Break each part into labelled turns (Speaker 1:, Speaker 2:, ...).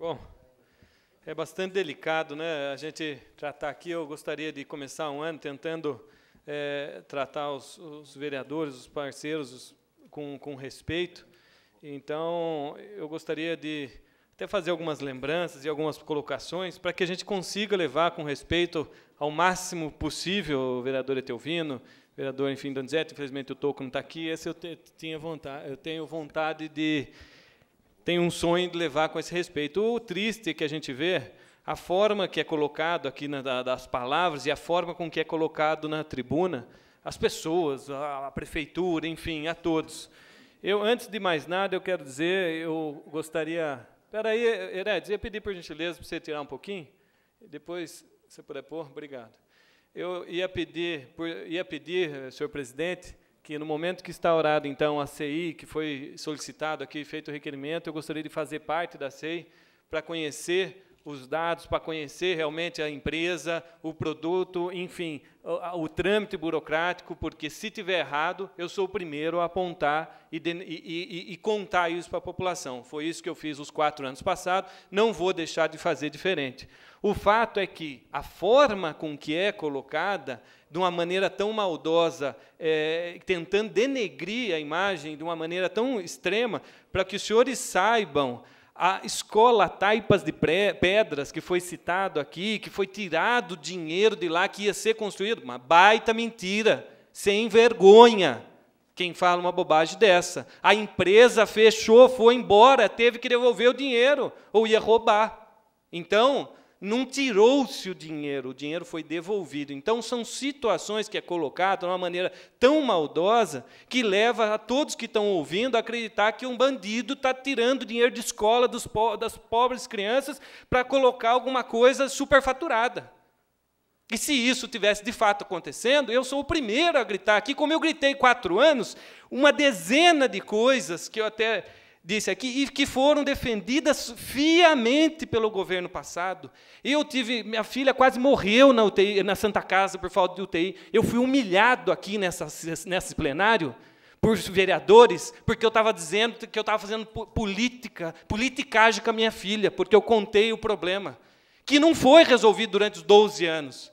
Speaker 1: Bom, é bastante delicado, né? A gente tratar aqui. Eu gostaria de começar um ano tentando é, tratar os, os, vereadores, os parceiros os, com, com respeito. Então, eu gostaria de até fazer algumas lembranças e algumas colocações para que a gente consiga levar com respeito ao máximo possível, o vereador Etelvino, vereador, enfim, Donizete, infelizmente o Toco não está aqui, essa eu, te, tinha vontade, eu tenho vontade de tem um sonho de levar com esse respeito. O triste que a gente vê, a forma que é colocado aqui na, das palavras e a forma com que é colocado na tribuna, as pessoas, a, a prefeitura, enfim, a todos. Eu, antes de mais nada, eu quero dizer, eu gostaria... Espera aí, Heredes, ia pedir, por gentileza, para você tirar um pouquinho. Depois, se puder pôr, obrigado. Eu ia pedir, por, ia pedir, eh, senhor presidente, que no momento que está orado, então, a CI, que foi solicitado aqui, feito o requerimento, eu gostaria de fazer parte da CI para conhecer os dados para conhecer realmente a empresa, o produto, enfim, o, o trâmite burocrático, porque se tiver errado, eu sou o primeiro a apontar e, de, e, e, e contar isso para a população. Foi isso que eu fiz os quatro anos passados, não vou deixar de fazer diferente. O fato é que a forma com que é colocada, de uma maneira tão maldosa, é, tentando denegrir a imagem de uma maneira tão extrema, para que os senhores saibam a escola Taipas de Pedras, que foi citado aqui, que foi tirado dinheiro de lá que ia ser construído, uma baita mentira, sem vergonha. Quem fala uma bobagem dessa? A empresa fechou, foi embora, teve que devolver o dinheiro, ou ia roubar. Então, não tirou-se o dinheiro, o dinheiro foi devolvido. Então, são situações que é colocado de uma maneira tão maldosa que leva a todos que estão ouvindo a acreditar que um bandido está tirando dinheiro de escola dos po das pobres crianças para colocar alguma coisa superfaturada. E se isso tivesse de fato acontecendo, eu sou o primeiro a gritar aqui, como eu gritei quatro anos, uma dezena de coisas que eu até disse aqui, e que foram defendidas fiamente pelo governo passado. Eu tive, minha filha quase morreu na, UTI, na Santa Casa por falta de UTI. Eu fui humilhado aqui nessa, nesse plenário por vereadores, porque eu estava dizendo que eu estava fazendo política, politicagem com a minha filha, porque eu contei o problema, que não foi resolvido durante os 12 anos.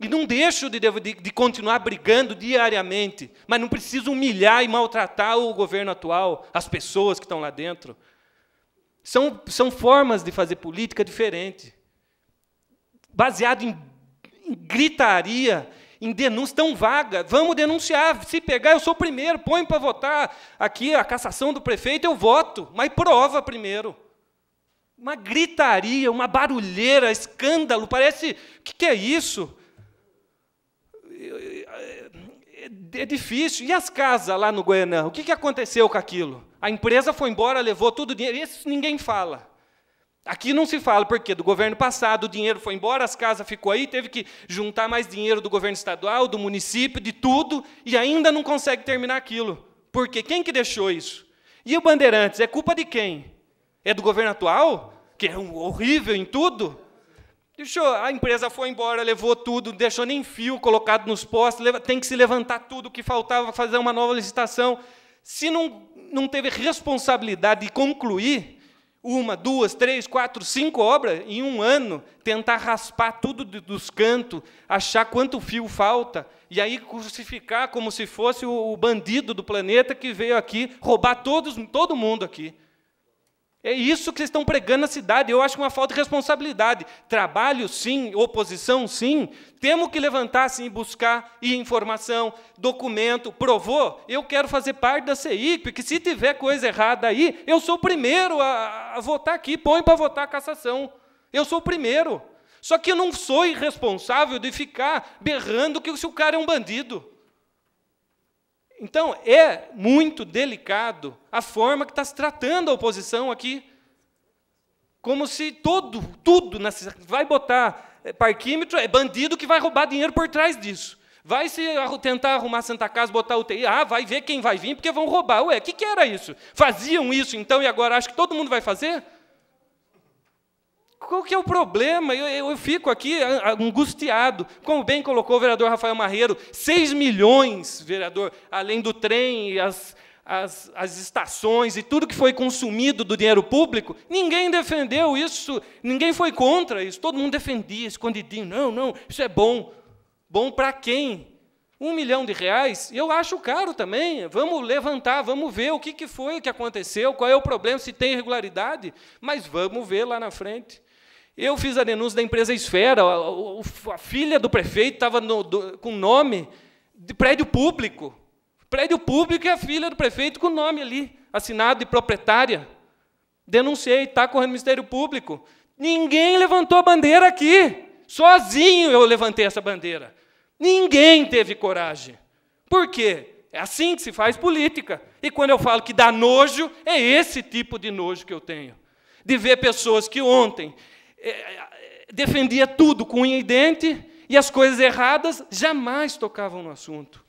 Speaker 1: E não deixo de, de, de, continuar brigando diariamente, mas não preciso humilhar e maltratar o governo atual, as pessoas que estão lá dentro. São, são formas de fazer política diferente, baseado em, em gritaria, em denúncia tão vaga. Vamos denunciar, se pegar, eu sou o primeiro, põe para votar aqui a cassação do prefeito, eu voto, mas prova primeiro uma gritaria, uma barulheira, escândalo. Parece. O que, que, é isso? É, é difícil. E as casas lá no Goianã? O que, que aconteceu com aquilo? A empresa foi embora, levou todo o dinheiro. Isso ninguém fala. Aqui não se fala, porque do governo passado o dinheiro foi embora, as casas ficou aí, teve que juntar mais dinheiro do governo estadual, do município, de tudo, e ainda não consegue terminar aquilo. Porque quem que deixou isso? E o Bandeirantes, é culpa de quem? É do governo atual? Que é um horrível em tudo? Deixou, a empresa foi embora, levou tudo, deixou nem fio colocado nos postos tem que se levantar tudo o que faltava, fazer uma nova licitação. Se não, não teve responsabilidade de concluir uma, duas, três, quatro, cinco obras em um ano, tentar raspar tudo dos cantos, achar quanto fio falta, e aí crucificar como se fosse o, bandido do planeta que veio aqui roubar todos, todo mundo aqui. É isso que vocês estão pregando na cidade. Eu acho uma falta de responsabilidade. Trabalho, sim. Oposição, sim. Temos que levantar, sim, buscar informação, documento, provou. Eu quero fazer parte da CI, porque se tiver coisa errada aí, eu sou o primeiro a, a votar aqui. Põe para votar a cassação. Eu sou o primeiro. Só que eu não sou irresponsável de ficar berrando que se o cara é um bandido. Então, é muito delicado a forma que está se tratando a oposição aqui. Como se todo, tudo, vai botar é, parquímetro, é bandido que vai roubar dinheiro por trás disso. Vai se tentar arrumar Santa Casa, botar UTI, ah, vai ver quem vai vir, porque vão roubar. Ué, o que, que era isso? Faziam isso, então, e agora acho que todo mundo vai fazer? Qual que é o problema? Eu, eu, eu, fico aqui angustiado. Como bem colocou o vereador Rafael Marreiro, 6 milhões, vereador, além do trem, as, as, as estações e tudo que foi consumido do dinheiro público, ninguém defendeu isso, ninguém foi contra isso. Todo mundo defendia, escondidinho. Não, não, isso é bom. Bom para quem? Um milhão de reais, eu acho caro também. Vamos levantar, vamos ver o que, que foi o que aconteceu, qual é o problema, se tem irregularidade, mas vamos ver lá na frente. Eu fiz a denúncia da empresa Esfera, a, filha do prefeito estava no, com nome de prédio público. Prédio público e a filha do prefeito com nome ali, assinado de proprietária. Denunciei, está correndo Ministério Público. Ninguém levantou a bandeira aqui. Sozinho eu levantei essa bandeira. Ninguém teve coragem. Por quê? É assim que se faz política. E quando eu falo que dá nojo, é esse tipo de nojo que eu tenho. De ver pessoas que ontem é, é, é, defendia tudo com unha e dente, e as coisas erradas jamais tocavam no assunto.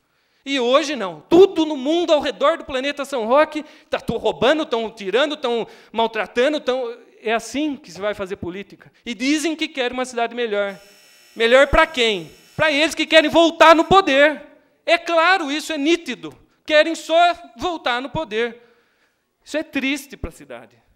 Speaker 1: E hoje não. Tudo no mundo ao redor do planeta São Roque está roubando, estão tirando, estão maltratando, tão... é assim que se vai fazer política. E dizem que querem uma cidade melhor. Melhor para quem? Para eles que querem voltar no poder. É claro, isso é nítido. Querem só voltar no poder. Isso é triste para a cidade.